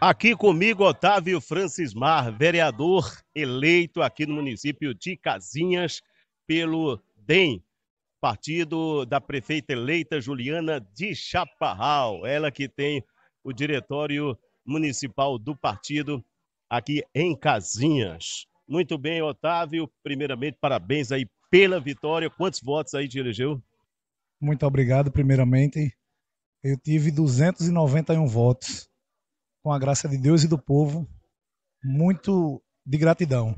Aqui comigo, Otávio Francis Mar, vereador eleito aqui no município de Casinhas pelo DEM, partido da prefeita eleita Juliana de Chaparral, ela que tem o diretório municipal do partido aqui em Casinhas. Muito bem, Otávio, primeiramente parabéns aí pela vitória. Quantos votos aí te elegeu? Muito obrigado, primeiramente. Eu tive 291 votos com a graça de Deus e do povo, muito de gratidão.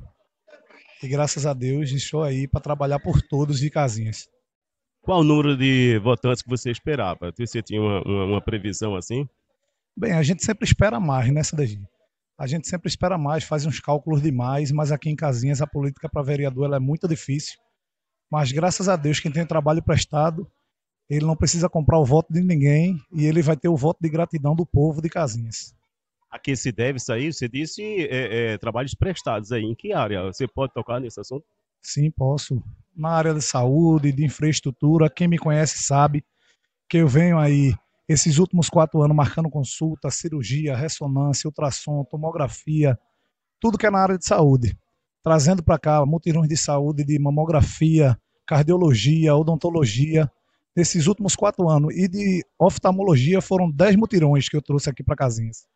E graças a Deus deixou aí para trabalhar por todos de casinhas. Qual o número de votantes que você esperava? Você tinha uma, uma, uma previsão assim? Bem, a gente sempre espera mais, né, daí. A gente sempre espera mais, faz uns cálculos demais, mas aqui em Casinhas a política para vereador é muito difícil. Mas graças a Deus, quem tem trabalho prestado, ele não precisa comprar o voto de ninguém e ele vai ter o voto de gratidão do povo de Casinhas a que se deve isso aí? Você disse é, é, trabalhos prestados aí. Em que área? Você pode tocar nesse assunto? Sim, posso. Na área de saúde, de infraestrutura, quem me conhece sabe que eu venho aí esses últimos quatro anos marcando consulta, cirurgia, ressonância, ultrassom, tomografia, tudo que é na área de saúde. Trazendo para cá mutirões de saúde, de mamografia, cardiologia, odontologia, nesses últimos quatro anos. E de oftalmologia foram dez mutirões que eu trouxe aqui para Casinhas.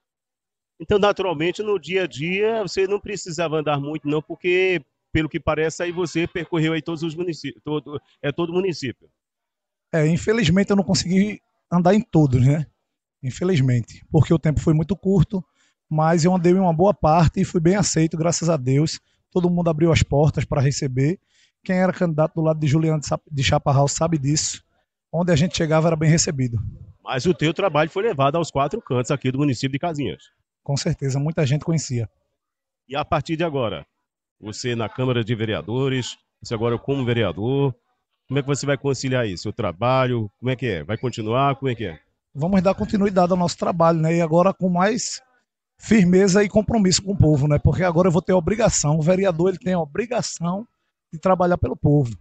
Então, naturalmente, no dia a dia, você não precisava andar muito, não, porque, pelo que parece, aí você percorreu aí todos os municípios, todo, é todo município. É, infelizmente eu não consegui andar em todos, né? Infelizmente, porque o tempo foi muito curto, mas eu andei em uma boa parte e fui bem aceito, graças a Deus. Todo mundo abriu as portas para receber. Quem era candidato do lado de Juliano de Chaparral sabe disso. Onde a gente chegava era bem recebido. Mas o teu trabalho foi levado aos quatro cantos aqui do município de Casinhas com certeza muita gente conhecia. E a partir de agora, você na Câmara de Vereadores, você agora como vereador, como é que você vai conciliar isso? O trabalho, como é que é? Vai continuar? Como é que é? Vamos dar continuidade ao nosso trabalho, né? E agora com mais firmeza e compromisso com o povo, né? Porque agora eu vou ter obrigação, o vereador ele tem a obrigação de trabalhar pelo povo.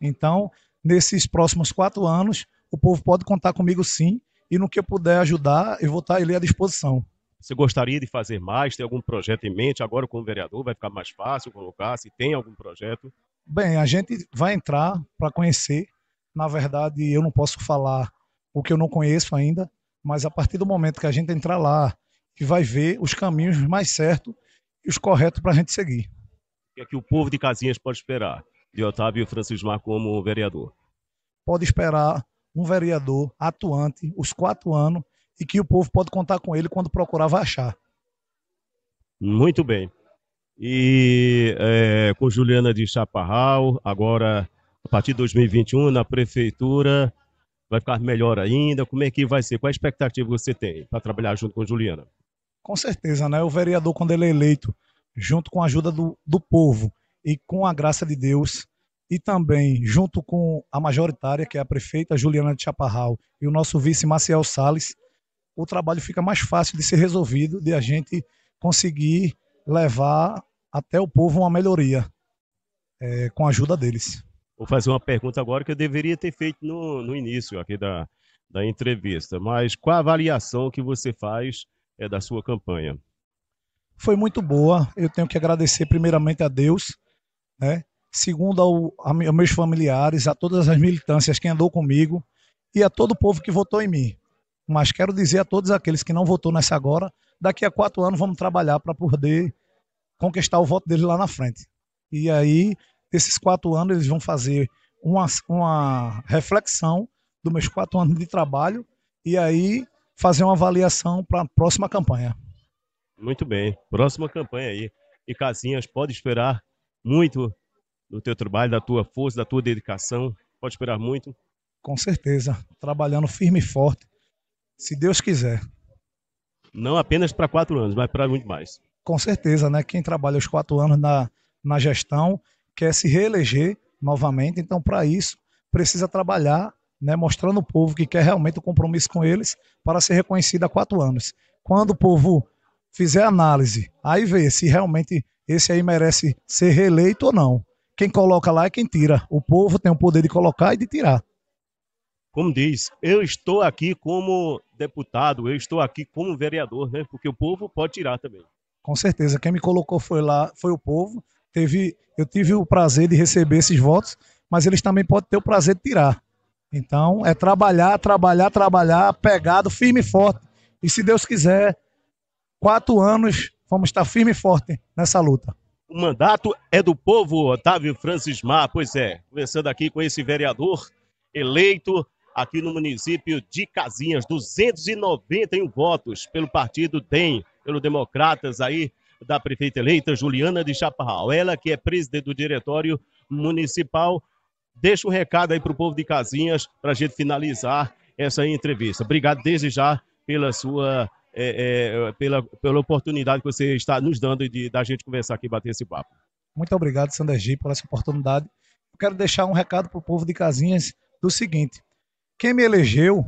Então, nesses próximos quatro anos, o povo pode contar comigo sim, e no que eu puder ajudar, eu vou estar ali à disposição. Você gostaria de fazer mais? Tem algum projeto em mente? Agora com o vereador vai ficar mais fácil colocar? Se tem algum projeto? Bem, a gente vai entrar para conhecer. Na verdade, eu não posso falar o que eu não conheço ainda, mas a partir do momento que a gente entrar lá, que vai ver os caminhos mais certos e os corretos para a gente seguir. O que é que o povo de Casinhas pode esperar de Otávio Francisco como vereador? Pode esperar um vereador atuante os quatro anos e que o povo pode contar com ele quando procurar, vai achar. Muito bem. E é, com Juliana de Chaparral, agora a partir de 2021 na prefeitura, vai ficar melhor ainda? Como é que vai ser? Qual a expectativa que você tem para trabalhar junto com Juliana? Com certeza, né? O vereador, quando ele é eleito, junto com a ajuda do, do povo e com a graça de Deus, e também junto com a majoritária, que é a prefeita Juliana de Chaparral, e o nosso vice Maciel Salles, o trabalho fica mais fácil de ser resolvido, de a gente conseguir levar até o povo uma melhoria é, com a ajuda deles. Vou fazer uma pergunta agora que eu deveria ter feito no, no início aqui da, da entrevista, mas qual a avaliação que você faz é, da sua campanha? Foi muito boa. Eu tenho que agradecer primeiramente a Deus, né? segundo ao, aos meus familiares, a todas as militâncias que andou comigo e a todo o povo que votou em mim. Mas quero dizer a todos aqueles que não votou nessa agora, daqui a quatro anos vamos trabalhar para poder conquistar o voto dele lá na frente. E aí, esses quatro anos, eles vão fazer uma, uma reflexão dos meus quatro anos de trabalho e aí fazer uma avaliação para a próxima campanha. Muito bem. Próxima campanha aí. E Casinhas, pode esperar muito do teu trabalho, da tua força, da tua dedicação. Pode esperar muito. Com certeza. Trabalhando firme e forte se Deus quiser. Não apenas para quatro anos, mas para muito mais. Com certeza, né? Quem trabalha os quatro anos na, na gestão quer se reeleger novamente. Então, para isso, precisa trabalhar, né, mostrando ao povo que quer realmente o um compromisso com eles para ser reconhecido há quatro anos. Quando o povo fizer análise, aí vê se realmente esse aí merece ser reeleito ou não. Quem coloca lá é quem tira. O povo tem o poder de colocar e de tirar como diz, eu estou aqui como deputado, eu estou aqui como vereador, né? Porque o povo pode tirar também. Com certeza, quem me colocou foi lá, foi o povo. Teve, eu tive o prazer de receber esses votos, mas eles também podem ter o prazer de tirar. Então, é trabalhar, trabalhar, trabalhar, pegado, firme e forte. E se Deus quiser, quatro anos, vamos estar firme e forte nessa luta. O mandato é do povo, Otávio Francis Mar. Pois é, conversando aqui com esse vereador eleito aqui no município de Casinhas. 291 votos pelo partido DEM, pelo Democratas aí da prefeita eleita Juliana de Chaparral. Ela que é presidente do diretório municipal. Deixa um recado aí para o povo de Casinhas para a gente finalizar essa entrevista. Obrigado desde já pela sua é, é, pela, pela oportunidade que você está nos dando de da gente conversar aqui e bater esse papo. Muito obrigado, Sandergi, por essa oportunidade. Eu quero deixar um recado para o povo de Casinhas do seguinte: quem me elegeu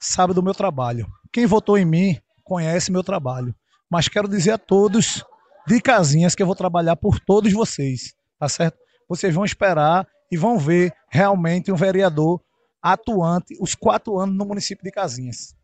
sabe do meu trabalho. Quem votou em mim conhece meu trabalho. Mas quero dizer a todos de casinhas que eu vou trabalhar por todos vocês, tá certo? Vocês vão esperar e vão ver realmente um vereador atuante os quatro anos no município de Casinhas.